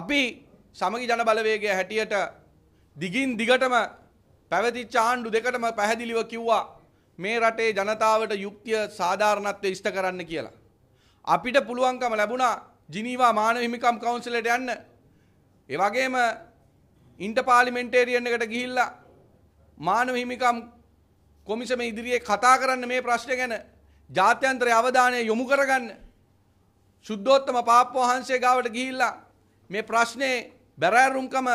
අපි සමගි ජන බලවේගය හැටියට දිගින් දිගටම පැවතිච්ච ආණ්ඩු දෙකටම පැහැදිලිව කිව්වා මේ රටේ ජනතාවට යුක්තිය සාධාරණත්වය ඉෂ්ට කරන්න කියලා. අපිට පුළුවන්කම ලැබුණා ජිනීවා මානව හිමිකම් කවුන්සිලට යන්න. ඒ වගේම ඉන්ට පාර්ලිමෙන්ටේරියන් එකට ගිහිල්ලා මානව හිමිකම් කොමිසම ඉදිරියේ කතා කරන්න මේ ප්‍රශ්න ගැන ජාත්‍යන්තර අවධානය යොමු කරගන්න. සුද්ධෝත්තම පාප්ප වහන්සේ ගාවට ගිහිල්ලා මේ ප්‍රශ්නේ බැරෑරුම්කම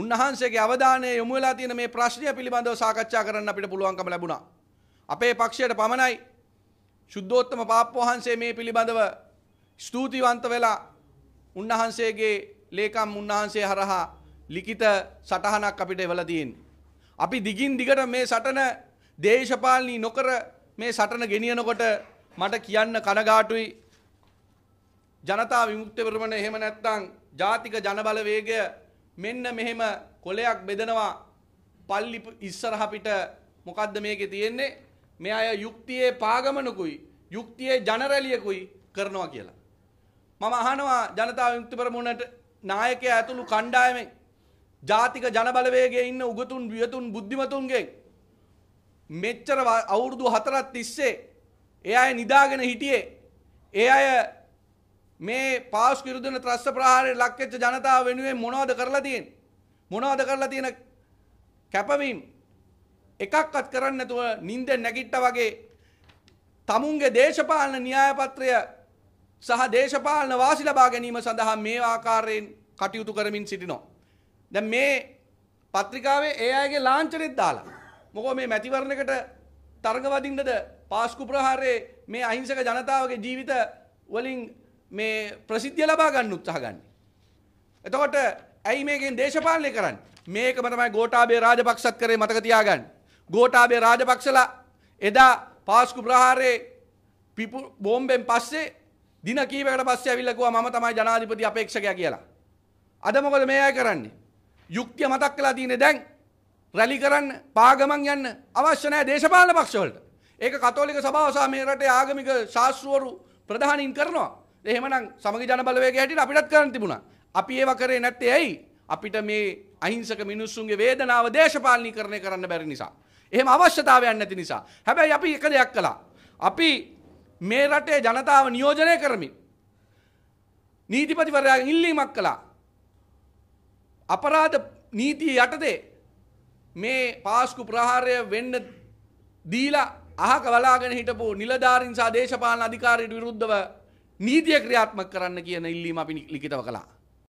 උන්වහන්සේගේ අවධානය යොමු වෙලා තියෙන මේ ප්‍රශ්නය පිළිබඳව සාකච්ඡා කරන්න අපිට පුළුවන්කම ලැබුණා. අපේ පක්ෂයට පමණයි ශුද්ධෝත්තම පාප් වහන්සේ මේ පිළිබඳව ස්තුතිවන්ත වෙලා උන්වහන්සේගේ ලේකම් උන්වහන්සේ හරහා ලිඛිත සටහනක් අපිට එවලා තියෙන්නේ. අපි දිගින් දිගට මේ සටන දේශපාලනී නොකර මේ සටන ගෙනියනකොට මට කියන්න කනගාටුයි ජනතා විමුක්ති පෙරමුණ එහෙම නැත්නම් ජාතික ජනබලවේගය මෙන්න මෙහෙම කොලයක් බෙදනවා පල්ලි ඉස්සරහ පිට මොකද්ද මේකේ තියෙන්නේ මේ අය යුක්තියේ පාගමනකුයි යුක්තියේ ජනරැලියකුයි කරනවා කියලා මම අහනවා ජනතා යුක්ති ප්‍රමුණට නායකයා ඇතුළු කණ්ඩායමෙන් ජාතික ජනබලවේගයේ ඉන්න උගතුන් වියතුන් බුද්ධිමතුන්ගෙන් මෙච්චර අවුරුදු 4ක් තිස්සේ ඒ අය නිදාගෙන හිටියේ ඒ අය මේ පාස් කිරුදුන ත්‍රස්ස ප්‍රහාරයට ලක්වෙච්ච ජනතාව වෙනුවෙන් මොනවද කරලා තියෙන්නේ? මොනවද කරලා තියෙන කැපවීම එකක්වත් කරන්නේ නැතුව නිින්දෙන් නැගිට්ටා වගේ තමුන්ගේ දේශපාලන න්‍යායපත්‍රය සහ දේශපාලන වාසි ලබා ගැනීම සඳහා මේ ආකාරයෙන් කටයුතු කරමින් සිටිනවා. දැන් මේ පත්‍රිකාවේ ඒ අයගේ ලාංඡනෙත් දාලා. මොකෝ මේ මැතිවරණයකට තරඟ වදින්නද පාස්කු ප්‍රහාරයේ මේ අහිංසක ජනතාවගේ ජීවිත වලින් මේ ප්‍රසිද්ධිය ලබා ගන්න උත්සාහ ගන්න. එතකොට ඇයි මේකෙන් දේශපාලනය කරන්නේ? මේකම තමයි ගෝඨාභය රාජපක්ෂත් කරේ මතක තියාගන්න. ගෝඨාභය රාජපක්ෂලා එදා පාස්කු ප්‍රහාරයේ පිපු බෝම්බෙන් පස්සේ දින කීපයකට පස්සේ ඇවිල්ලා කිව්වා මම තමයි ජනාධිපති අපේක්ෂකයා කියලා. අද මොකද මේ අය කරන්නේ? යුක්තිය මතක් කළා තියෙන්නේ දැන් රැලි කරන්න, පාගමන් යන්න අවශ්‍ය නැහැ දේශපාලන පක්ෂවලට. ඒක කතෝලික සභාව සහ මේ රටේ ආගමික ශාස්ත්‍රවරු ප්‍රධානීන් කරනවා. එහෙමනම් සමගි ජන බලවේගය හැටියට අපිටත් කරන්න තිබුණා. අපි ඒව කරේ නැත්තේ ඇයි? අපිට මේ අහිංසක මිනිස්සුන්ගේ වේදනාව දේශපාලනීකරණය කරන්න බැරි නිසා. එහෙම අවශ්‍යතාවයක් නැති නිසා. හැබැයි අපි එක දෙයක් කළා. අපි මේ රටේ ජනතාව නියෝජනය කරමින් නීතිපතිවරයාගෙන් ඉල්ලීමක් කළා. අපරාධ නීතිය යටතේ මේ පාස්කු ප්‍රහාරය වෙන්න දීලා අහක වලාගෙන හිටපු නිලධාරීන් සහ දේශපාලන අධිකාරීට විරුද්ධව නීතිය ක්‍රියාත්මක කරන්න කියන ඉල්ලීම අපි ලිඛිතව කළා.